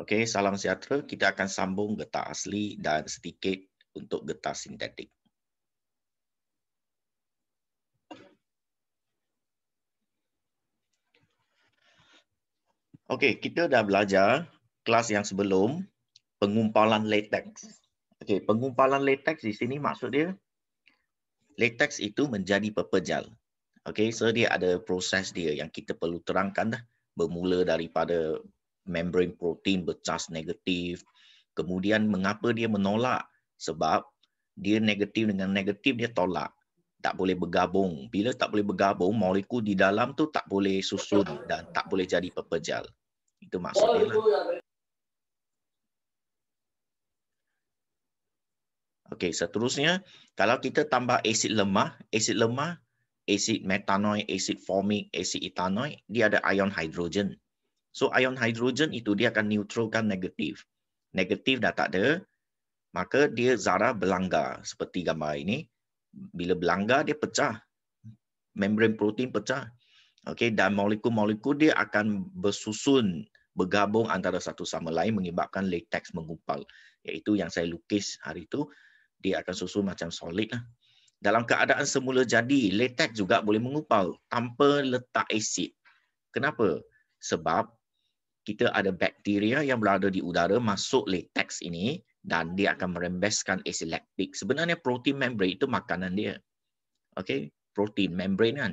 Okey, salam sejahtera. Kita akan sambung getah asli dan sedikit untuk getah sintetik. Okey, kita dah belajar kelas yang sebelum pengumpalan latex. Okey, pengumpalan latex di sini maksud dia latex itu menjadi pepejal. Okey, so dia ada proses dia yang kita perlu terangkan dah bermula daripada membrane protein bercas negatif. Kemudian mengapa dia menolak? Sebab dia negatif dengan negatif dia tolak. Tak boleh bergabung. Bila tak boleh bergabung, molekul di dalam tu tak boleh susun dan tak boleh jadi pepejal. Itu maksudnya. dia. Lah. Okey, seterusnya, kalau kita tambah asid lemah, asid lemah, asid metanoid, asid formic, asid etanoid, dia ada ion hidrogen. So ion hidrogen itu dia akan neutralkan negatif. Negatif dah tak ada. Maka dia zarah berlanggar seperti gambar ini. Bila berlanggar dia pecah. Membran protein pecah. Okey dan molekul-molekul dia akan bersusun bergabung antara satu sama lain menyebabkan latex mengumpal iaitu yang saya lukis hari itu dia akan susun macam solid lah. Dalam keadaan semula jadi, latex juga boleh mengupal tanpa letak asid. Kenapa? Sebab kita ada bakteria yang berada di udara masuk latex ini dan dia akan merembeskan asid lactic. Sebenarnya protein membrane itu makanan dia. Okay, protein membrane kan?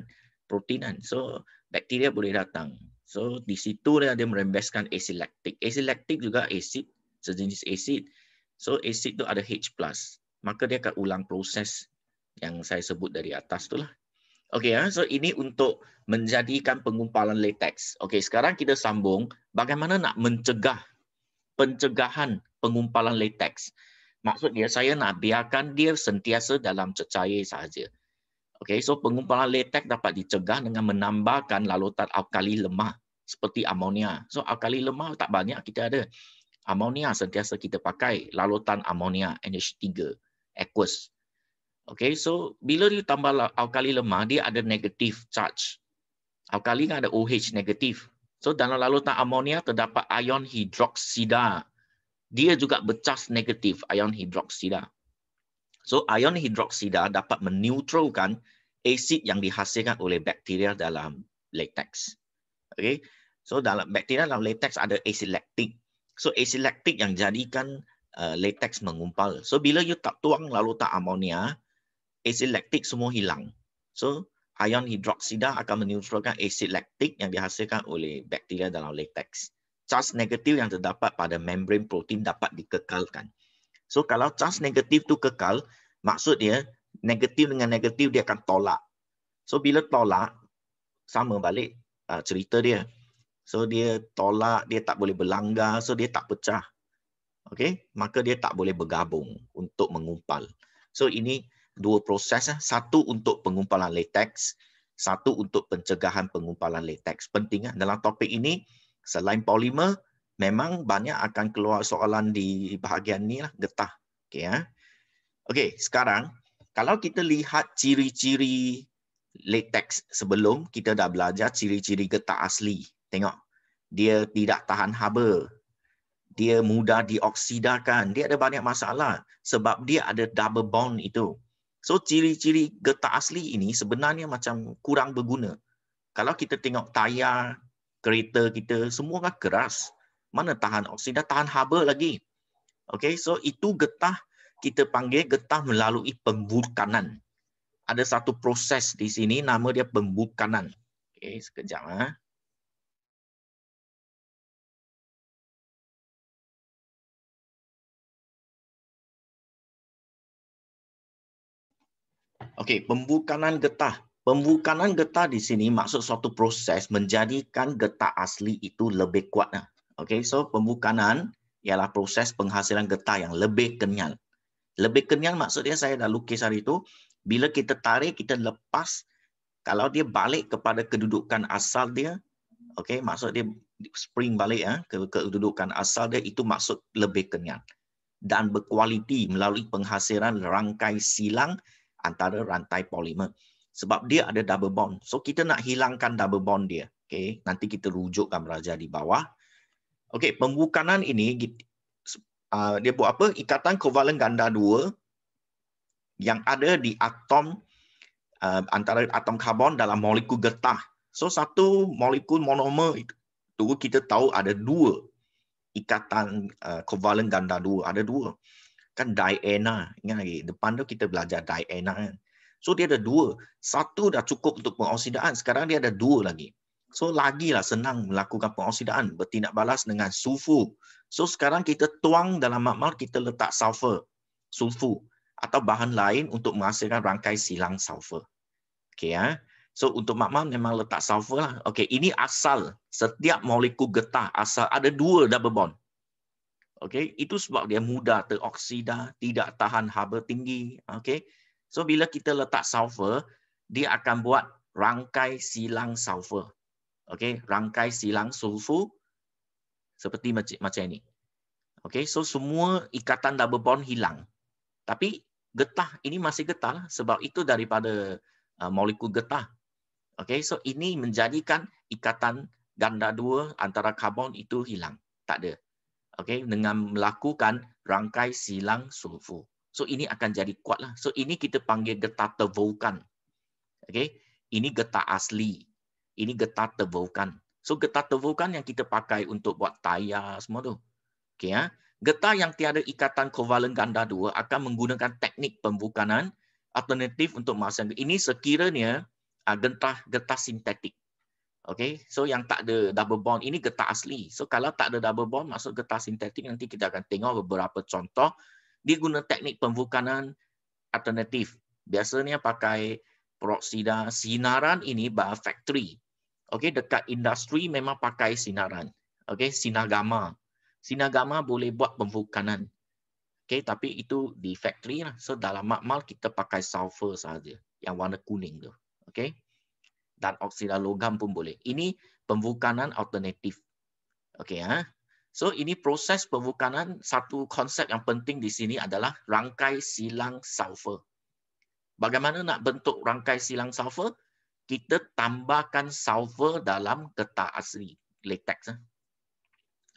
Protein kan? So, bakteria boleh datang. So, di situ dia, dia merembeskan asid lactic. Asid lactic juga asid, sejenis asid. So, asid itu ada H+. Maka dia akan ulang proses yang saya sebut dari atas itulah. Okey, ah, so ini untuk menjadikan pengumpalan latex. Okey, sekarang kita sambung bagaimana nak mencegah pencegahan pengumpalan latex. Maksudnya saya nak biarkan dia sentiasa dalam cecair sahaja. Okey, so pengumpalan latex dapat dicegah dengan menambahkan larutan alkali lemah seperti amonia. So alkali lemah tak banyak kita ada. Amonia sentiasa kita pakai larutan amonia NH3 aqueous. Okay, so bila dia tambah alkali lemah, dia ada negatif charge. Alkali kan ada OH negatif. So dalam lalutan amonia terdapat ion hidroksida. Dia juga bercas negatif ion hidroksida. So ion hidroksida dapat menutralkan asid yang dihasilkan oleh bakteria dalam latex. Okay, so dalam bakteria dalam latex ada asid laktik. So asid laktik yang jadikan uh, latex mengumpal. So bila you tak tuang lalutan amonia, asid laktik semua hilang. So, ion hidroksida akan menyebabkan asid laktik yang dihasilkan oleh bakteria dalam latex. Charge negatif yang terdapat pada membrane protein dapat dikekalkan. So, kalau charge negatif tu kekal, maksudnya negatif dengan negatif dia akan tolak. So, bila tolak, sama balik uh, cerita dia. So, dia tolak, dia tak boleh berlanggar, so dia tak pecah. Okay? Maka dia tak boleh bergabung untuk mengumpal. So, ini dua proses. Eh. Satu untuk pengumpalan latex, satu untuk pencegahan pengumpalan latex. Pentingnya eh. dalam topik ini, selain polimer, memang banyak akan keluar soalan di bahagian ni lah getah. Okay, ya. Eh. okay, sekarang, kalau kita lihat ciri-ciri latex sebelum, kita dah belajar ciri-ciri getah asli. Tengok, dia tidak tahan haba. Dia mudah dioksidakan. Dia ada banyak masalah sebab dia ada double bond itu. So ciri-ciri getah asli ini sebenarnya macam kurang berguna. Kalau kita tengok tayar kereta kita semua kan keras. Mana tahan oksida, tahan haba lagi. Okay, so itu getah kita panggil getah melalui pembulkanan. Ada satu proses di sini nama dia pembulkanan. Okay, sekejap. Ha. Okey, pembukanan getah. Pembukanan getah di sini maksud suatu proses menjadikan getah asli itu lebih kuat. Okey, so pembukanan ialah proses penghasilan getah yang lebih kenyal. Lebih kenyal maksudnya saya dah lukis hari itu, bila kita tarik, kita lepas, kalau dia balik kepada kedudukan asal dia, okey, maksud dia spring balik ya, ke kedudukan asal dia, itu maksud lebih kenyal dan berkualiti melalui penghasilan rangkai silang antara rantai polimer sebab dia ada double bond. So kita nak hilangkan double bond dia. Okey, nanti kita rujukkan belajar di bawah. Okey, pembukaan ini uh, dia buat apa? Ikatan kovalen ganda 2 yang ada di atom uh, antara atom karbon dalam molekul getah. So satu molekul monomer itu kita tahu ada dua ikatan uh, kovalen ganda 2, ada dua kan Diana ingat lagi depan tu kita belajar Diana kan so dia ada dua satu dah cukup untuk pengoksidaan sekarang dia ada dua lagi so lagilah senang melakukan pengoksidaan bertindak balas dengan sulfu so sekarang kita tuang dalam makmal kita letak sulfur sulfu atau bahan lain untuk menghasilkan rangkai silang sulfur okey ya ha? so untuk makmal memang letak sulfur lah okey ini asal setiap molekul getah asal ada dua double bond Okay, itu sebab dia mudah teroksida, tidak tahan haba tinggi. Okay, So bila kita letak sulfur, dia akan buat rangkai silang sulfur. Okay, rangkai silang sulfur seperti macam macam ini. Okay, so semua ikatan double bond hilang. Tapi getah ini masih getah lah, sebab itu daripada uh, molekul getah. Okay, so ini menjadikan ikatan ganda dua antara karbon itu hilang. Tak ada okay, dengan melakukan rangkai silang sulfu, So ini akan jadi kuat lah. So ini kita panggil getah tervulkan. Okay, ini getah asli. Ini getah tervulkan. So getah tervulkan yang kita pakai untuk buat tayar semua tu. Okay, ya. Getah yang tiada ikatan kovalen ganda dua akan menggunakan teknik pembukanan alternatif untuk masa ini sekiranya ah, getah getah sintetik. Okay, so yang tak ada double bond ini getah asli. So kalau tak ada double bond, maksud getah sintetik nanti kita akan tengok beberapa contoh. Dia guna teknik pembukaan alternatif. Biasanya pakai peroksida sinaran ini bah factory. Okay, dekat industri memang pakai sinaran. Okay, sinar gamma. Sinar gamma boleh buat pembukaan. Okay, tapi itu di factory lah. So dalam makmal kita pakai sulfur saja yang warna kuning tu. Okay dan oksida logam pun boleh. Ini pembukanan alternatif. okay ya. Ha? So ini proses pembukanan satu konsep yang penting di sini adalah rangkai silang sulfur. Bagaimana nak bentuk rangkai silang sulfur? Kita tambahkan sulfur dalam getah asli latex. Ha?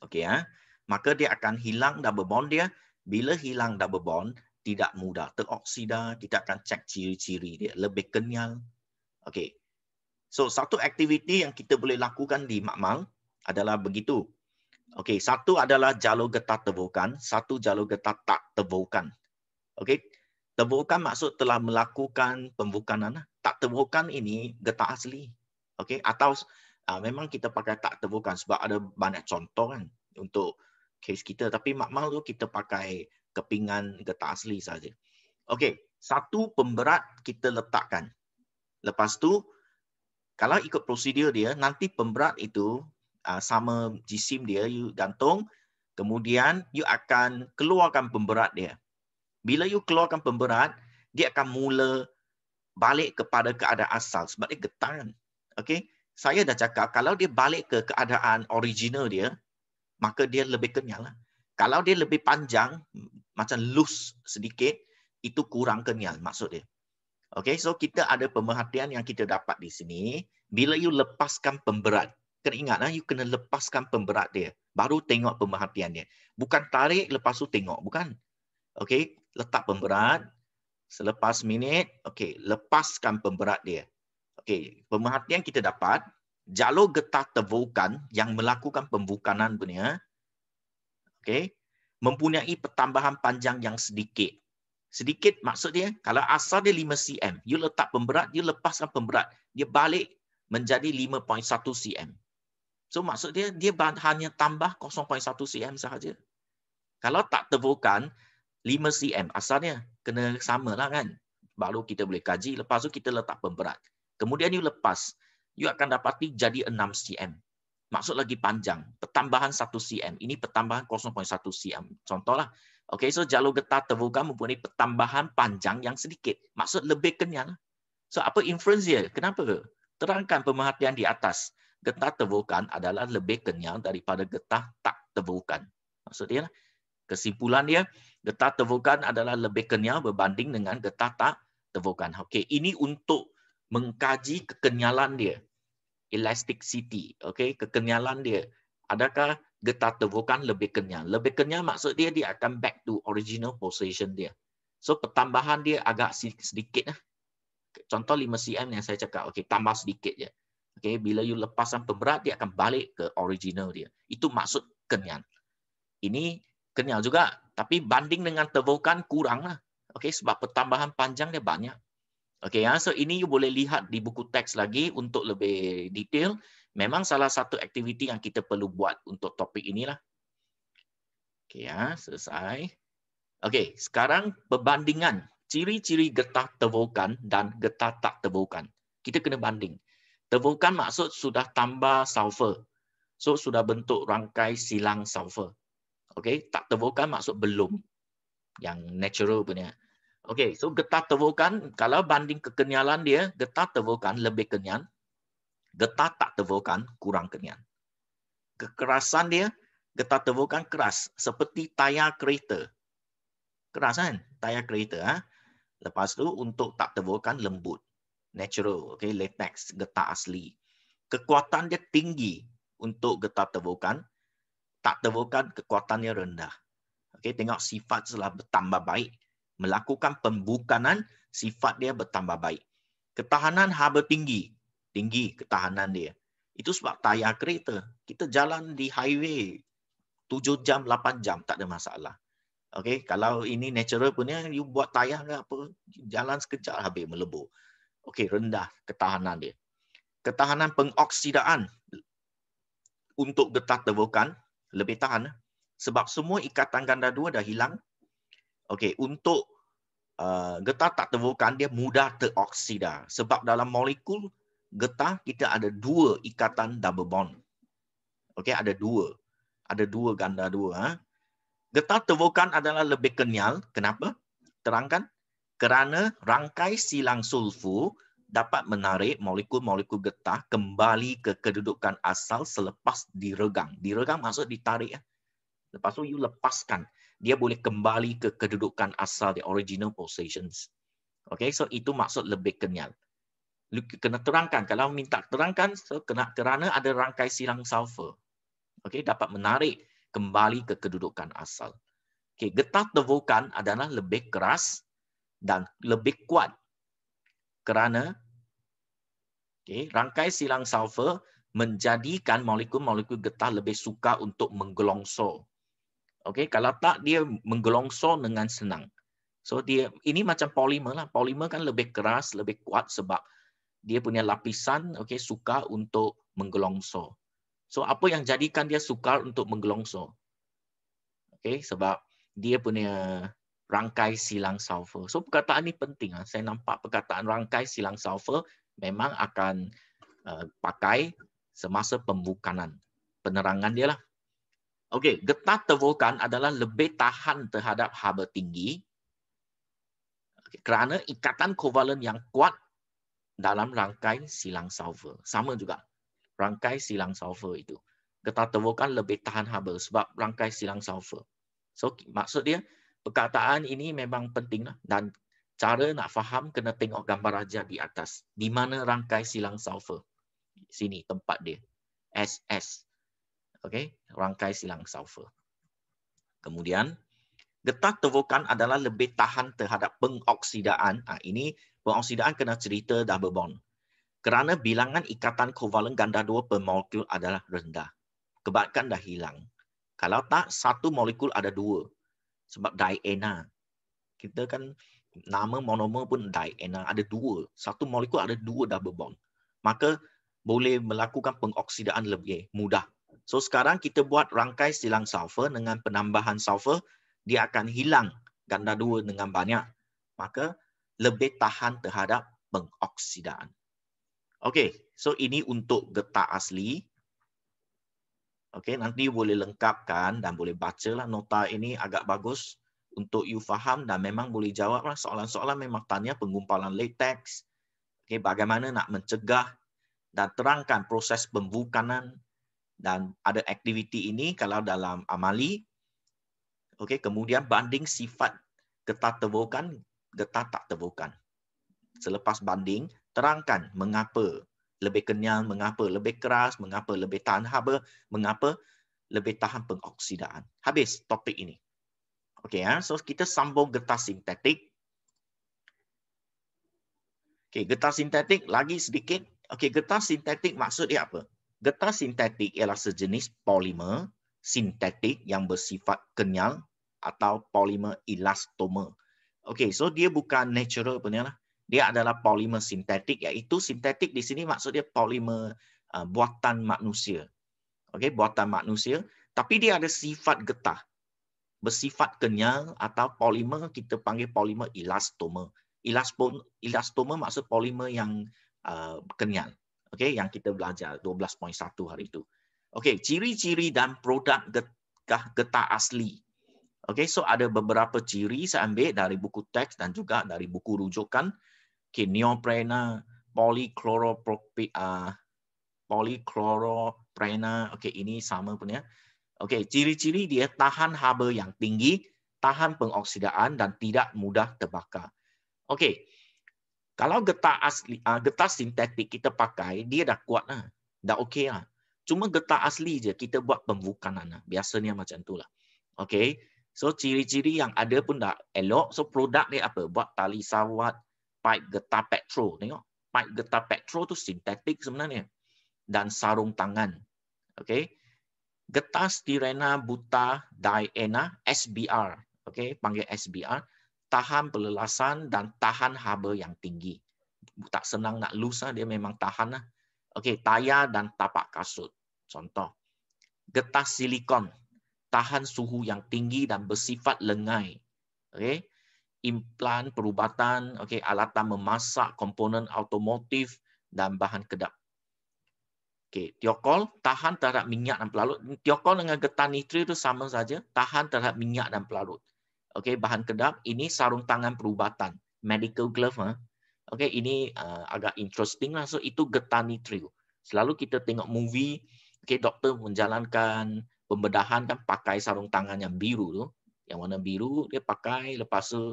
okay ya. Ha? Maka dia akan hilang double bond dia. Bila hilang double bond, tidak mudah teroksida. tidak akan cek ciri-ciri dia lebih kenyal. Okey, So satu aktiviti yang kita boleh lakukan di makmal adalah begitu. Okay, satu adalah jalur getah tebukan, satu jalur getah tak tebukan. Okay, Tebukan maksud telah melakukan pembukaan. Tak tebukan ini getah asli. Okay, atau uh, memang kita pakai tak tebukan sebab ada banyak contoh kan untuk kes kita tapi makmal tu kita pakai kepingan getah asli saja. Okay, satu pemberat kita letakkan. Lepas tu kalau ikut prosedur dia nanti pemberat itu uh, sama jisim dia you gantung kemudian you akan keluarkan pemberat dia bila you keluarkan pemberat dia akan mula balik kepada keadaan asal sebab dia getaran Okay? saya dah cakap kalau dia balik ke keadaan original dia maka dia lebih kenyal lah. kalau dia lebih panjang macam loose sedikit itu kurang kenyal maksud dia Okay, so kita ada pemerhatian yang kita dapat di sini. Bila you lepaskan pemberat, kena ingat, lah, you kena lepaskan pemberat dia. Baru tengok pemerhatian dia. Bukan tarik, lepas tu tengok. Bukan. Okay, letak pemberat. Selepas minit, okay, lepaskan pemberat dia. Okay, pemerhatian kita dapat. Jalur getah tevulkan yang melakukan pembukanan punya, Okay, mempunyai pertambahan panjang yang sedikit sedikit maksudnya kalau asal dia 5 cm you letak pemberat you lepaskan pemberat dia balik menjadi 5.1 cm so maksud dia dia hanya tambah 0.1 cm sahaja kalau tak tevulkan 5 cm asalnya kena samalah kan baru kita boleh kaji lepas tu kita letak pemberat kemudian you lepas you akan dapati jadi 6 cm maksud lagi panjang pertambahan 1 cm ini pertambahan 0.1 cm contohlah Okay, so jalur getah terbuka mempunyai pertambahan panjang yang sedikit. Maksud lebih kenyal. So apa inference dia? Kenapa? Terangkan pemerhatian di atas. Getah terbukaan adalah lebih kenyal daripada getah tak terbukaan. Maksudnya, kesimpulan dia, getah terbukaan adalah lebih kenyal berbanding dengan getah tak terbukaan. Okay, ini untuk mengkaji kekenyalan dia. Elasticity. Okay, kekenyalan dia. Adakah getah tenggorokan lebih kenyang. Lebih kenyang maksud dia dia akan back to original position dia. So pertambahan dia agak sedikit lah. Contoh 5 cm yang saya cakap, okay tambah sedikit je. Okay bila you lepaskan pemberat dia akan balik ke original dia. Itu maksud kenyang. Ini kenyang juga tapi banding dengan tebukan kurang lah. Okay sebab pertambahan panjang dia banyak. Okay ya. so ini you boleh lihat di buku teks lagi untuk lebih detail memang salah satu aktiviti yang kita perlu buat untuk topik inilah. Okey ya, selesai. Okey, sekarang perbandingan ciri-ciri getah tervulkan dan getah tak tervulkan. Kita kena banding. Tervulkan maksud sudah tambah sulfur. So sudah bentuk rangkai silang sulfur. Okey, tak tervulkan maksud belum. Yang natural punya. Okey, so getah tervulkan kalau banding kekenyalan dia, getah tervulkan lebih kenyal getah tak tervulkan kurang kenyan. Kekerasan dia, getah tervulkan keras seperti tayar kereta. Keras kan? Tayar kereta. Ha? Lepas tu untuk tak tervulkan lembut. Natural, okay? latex, getah asli. Kekuatan dia tinggi untuk getah tervulkan. Tak tervulkan kekuatannya rendah. Okay, tengok sifat setelah bertambah baik. Melakukan pembukanan, sifat dia bertambah baik. Ketahanan haba tinggi, tinggi ketahanan dia. Itu sebab tayar kereta. Kita jalan di highway 7 jam, 8 jam tak ada masalah. Okay, kalau ini natural punya, you buat tayar ke apa, jalan sekejap habis melebur. Okay, rendah ketahanan dia. Ketahanan pengoksidaan untuk getah tebukan lebih tahan. Eh. Sebab semua ikatan ganda dua dah hilang. Okay, untuk uh, getah tak tebukan, dia mudah teroksida. Sebab dalam molekul, getah kita ada dua ikatan double bond. Okey, ada dua. Ada dua ganda dua. Ha? Getah tevokan adalah lebih kenyal. Kenapa? Terangkan. Kerana rangkai silang sulfu dapat menarik molekul-molekul getah kembali ke kedudukan asal selepas diregang. Diregang maksud ditarik. Ya? Lepas tu you lepaskan. Dia boleh kembali ke kedudukan asal, the original positions. Okay, so itu maksud lebih kenyal kena terangkan. Kalau minta terangkan, so kena, kerana ada rangkai silang sulfur. okay dapat menarik kembali ke kedudukan asal. okay getah tevulkan adalah lebih keras dan lebih kuat kerana okay rangkai silang sulfur menjadikan molekul-molekul getah lebih suka untuk menggelongsor. okay kalau tak dia menggelongsor dengan senang. So dia ini macam polimer lah. Polimer kan lebih keras, lebih kuat sebab dia punya lapisan okey suka untuk menggelongsor. So apa yang jadikan dia sukar untuk menggelongsor? Okey, sebab dia punya rangkai silang sulfur. So perkataan ini penting ah. Saya nampak perkataan rangkai silang sulfur memang akan uh, pakai semasa pembukanan penerangan dia lah. Okey, getah tervulkan adalah lebih tahan terhadap haba tinggi. kerana ikatan kovalen yang kuat dalam rangkai silang solver. Sama juga rangkai silang solver itu. Getah tebukan lebih tahan haba sebab rangkai silang solver. So maksud dia perkataan ini memang penting lah dan cara nak faham kena tengok gambar raja di atas. Di mana rangkai silang sulfur Sini tempat dia. SS. okay rangkai silang sulfur Kemudian Getah tevokan adalah lebih tahan terhadap pengoksidaan. Ha, ini pengoksidaan kena cerita double bond. Kerana bilangan ikatan kovalen ganda dua per molekul adalah rendah. Kebatkan dah hilang. Kalau tak, satu molekul ada dua. Sebab diena. Kita kan nama monomer pun diena. Ada dua. Satu molekul ada dua double bond. Maka boleh melakukan pengoksidaan lebih mudah. So sekarang kita buat rangkai silang sulfur dengan penambahan sulfur dia akan hilang ganda dua dengan banyak. Maka lebih tahan terhadap pengoksidaan. Okey, so ini untuk getah asli. Okey, nanti boleh lengkapkan dan boleh bacalah nota ini agak bagus untuk you faham dan memang boleh jawablah soalan-soalan memang tanya penggumpalan latex. Okey, bagaimana nak mencegah dan terangkan proses pembukanan dan ada aktiviti ini kalau dalam amali Okey, kemudian banding sifat getah tervulkan, getah tak tervulkan. Selepas banding, terangkan mengapa lebih kenyal, mengapa lebih keras, mengapa lebih tahan haba, mengapa lebih tahan pengoksidaan. Habis topik ini. Okey, ha? so kita sambung getah sintetik. Okey, getah sintetik lagi sedikit. Okey, getah sintetik maksud dia apa? Getah sintetik ialah sejenis polimer sintetik yang bersifat kenyal atau polimer elastomer. Okey, so dia bukan natural punya lah. Dia adalah polimer sintetik iaitu sintetik di sini maksud dia polimer uh, buatan manusia. Okey, buatan manusia tapi dia ada sifat getah. Bersifat kenyal atau polimer kita panggil polimer elastomer. Elastomer, elastomer maksud polimer yang uh, kenyal. Okey, yang kita belajar 12.1 hari itu. Okey, ciri-ciri dan produk getah asli. Okey, so ada beberapa ciri saya ambil dari buku teks dan juga dari buku rujukan. Okey, neoprena, polychloropropena, uh, polychloroprena. Okey, ini sama punya. Okey, ciri-ciri dia tahan haba yang tinggi, tahan pengoksidaan dan tidak mudah terbakar. Okey. Kalau getah asli, uh, getah sintetik kita pakai, dia dah kuat lah. Dah okey lah. Cuma getah asli je kita buat pembukaan anak. Biasanya macam lah, Okay. So ciri-ciri yang ada pun dah elok. So produk dia apa? Buat tali sawat, pipe getah petrol. Tengok. Pipe getah petrol tu sintetik sebenarnya. Dan sarung tangan. Okay. Getah styrena buta diena SBR. Okay. Panggil SBR. Tahan pelelasan dan tahan haba yang tinggi. Tak senang nak lose lah. Dia memang tahan lah. Okey, taya dan tapak kasut. Contoh. Getah silikon tahan suhu yang tinggi dan bersifat lengai. Okey. Implan perubatan, okey, alatan memasak, komponen automotif dan bahan kedap. Okey, tiokol tahan terhadap minyak dan pelarut. Tiokol dengan getah nitri itu sama saja, tahan terhadap minyak dan pelarut. Okey, bahan kedap ini sarung tangan perubatan, medical glove, huh? Ha. Okay, ini uh, agak interesting lah. So itu getani trio. Selalu kita tengok movie, okay, doktor menjalankan pembedahan dan pakai sarung tangan yang biru tu. Yang warna biru dia pakai lepas tu uh,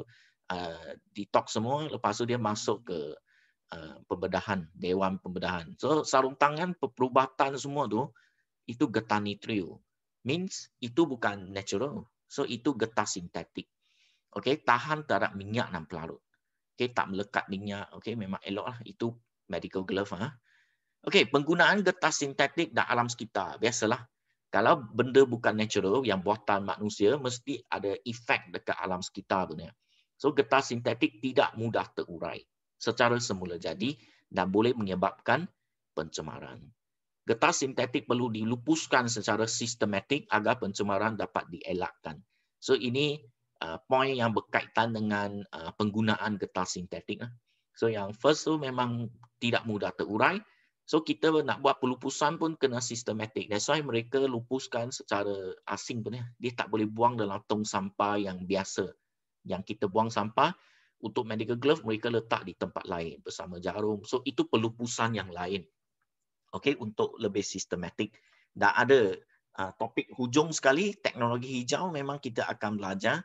detox semua, lepas tu dia masuk ke uh, pembedahan, dewan pembedahan. So sarung tangan perubatan semua tu itu getani trio. Means itu bukan natural. So itu getah sintetik. Okay, tahan terhadap minyak dan pelarut. Okay, tak melekat minyak. Okay, memang elok lah. Itu medical glove. Ha? Okay, penggunaan getah sintetik dan alam sekitar. Biasalah. Kalau benda bukan natural yang buatan manusia, mesti ada efek dekat alam sekitar. Punya. So, getah sintetik tidak mudah terurai secara semula jadi dan boleh menyebabkan pencemaran. Getah sintetik perlu dilupuskan secara sistematik agar pencemaran dapat dielakkan. So, ini Uh, point yang berkaitan dengan uh, penggunaan getah sintetik. Ah. So yang first tu memang tidak mudah terurai. So kita nak buat pelupusan pun kena sistematik. That's why mereka lupuskan secara asing pun. Dia tak boleh buang dalam tong sampah yang biasa. Yang kita buang sampah, untuk medical glove mereka letak di tempat lain bersama jarum. So itu pelupusan yang lain. Okay, untuk lebih sistematik. Dah ada uh, topik hujung sekali, teknologi hijau memang kita akan belajar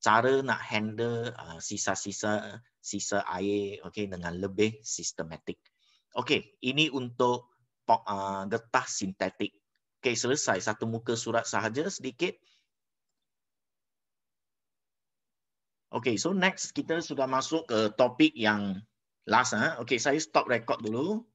cara nak handle uh, sisa-sisa sisa air okey dengan lebih sistematik. Okey, ini untuk uh, getah sintetik. Okey, selesai satu muka surat sahaja sedikit. Okey, so next kita sudah masuk ke topik yang last ah. Ha. Okey, saya stop record dulu.